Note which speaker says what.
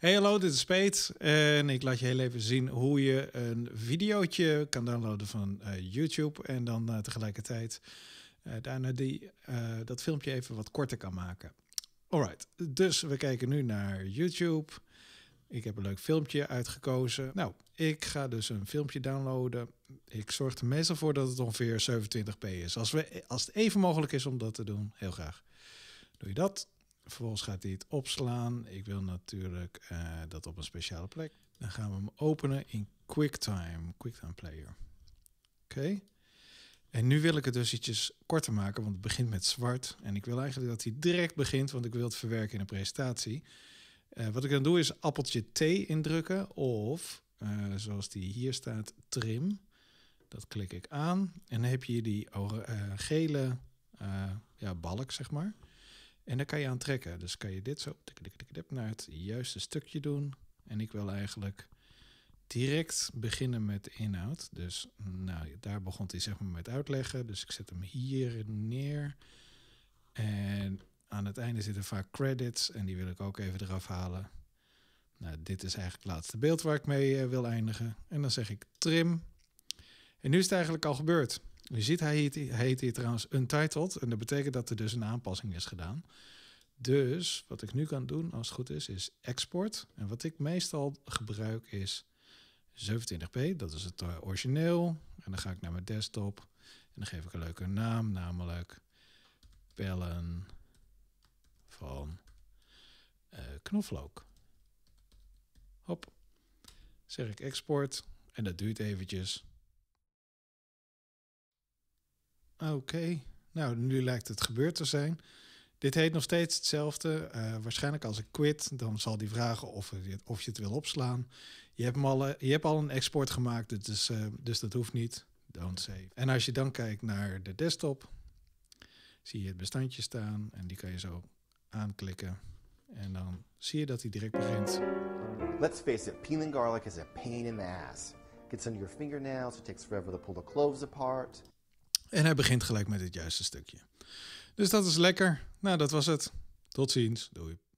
Speaker 1: Hey hallo, dit is Peet en ik laat je heel even zien hoe je een videootje kan downloaden van eh, YouTube en dan eh, tegelijkertijd eh, daarna die, dat filmpje even wat korter kan maken. Alright, dus we kijken nu naar YouTube. Ik heb een leuk filmpje uitgekozen. Nou, ik ga dus een filmpje downloaden. Ik zorg er meestal voor dat het ongeveer 27p is. Als, we, als het even mogelijk is om dat te doen, heel graag. Doe je dat, Vervolgens gaat hij het opslaan. Ik wil natuurlijk eh, dat op een speciale plek. Dan gaan we hem openen in QuickTime, QuickTime Player. Oké. En nu wil ik het dus ietsjes korter maken, want het begint met zwart. En ik wil eigenlijk dat hij direct begint, want ik wil het verwerken in een presentatie. Eh, wat ik dan doe is appeltje T indrukken of, eh, zoals die hier staat, trim. Dat klik ik aan en dan heb je die gele ja, balk, zeg maar. En daar kan je aan trekken. Dus kan je dit zo naar het juiste stukje doen. En ik wil eigenlijk direct beginnen met de inhoud. Dus nou, daar begon hij zeg maar met uitleggen. Dus ik zet hem hier neer. En aan het einde zitten vaak credits. En die wil ik ook even eraf halen. Nou, dit is eigenlijk het laatste beeld waar ik mee eh, wil eindigen. En dan zeg ik trim. En nu is het eigenlijk al gebeurd. Nu ziet hij heet, heet hier trouwens Untitled. En dat betekent dat er dus een aanpassing is gedaan. Dus wat ik nu kan doen, als het goed is, is export. En wat ik meestal gebruik is 27p. Dat is het eh, origineel. En dan ga ik naar mijn desktop. En dan geef ik een leuke naam, namelijk pellen van eh, knoflook. Hop. Zeg ik export. En dat duurt eventjes. Oké, nou nu lijkt het gebeurd te zijn. Dit heet nog steeds hetzelfde. Eh, waarschijnlijk als ik quit, dan zal die vragen of, of je het wil opslaan. Je hebt, al, eh, je hebt al een export gemaakt, dus, dus, eh, dus dat hoeft niet. Don't save. En als je dan kijkt naar de desktop, zie je het bestandje staan en die kan je zo aanklikken. En dan zie je dat hij direct begint. Let's face it, peeling garlic is a pain in the ass. It gets under your fingernails, it takes forever to pull the cloves apart. En hij begint gelijk met het juiste stukje. Dus dat is lekker. Nou, dat was het. Tot ziens. Doei.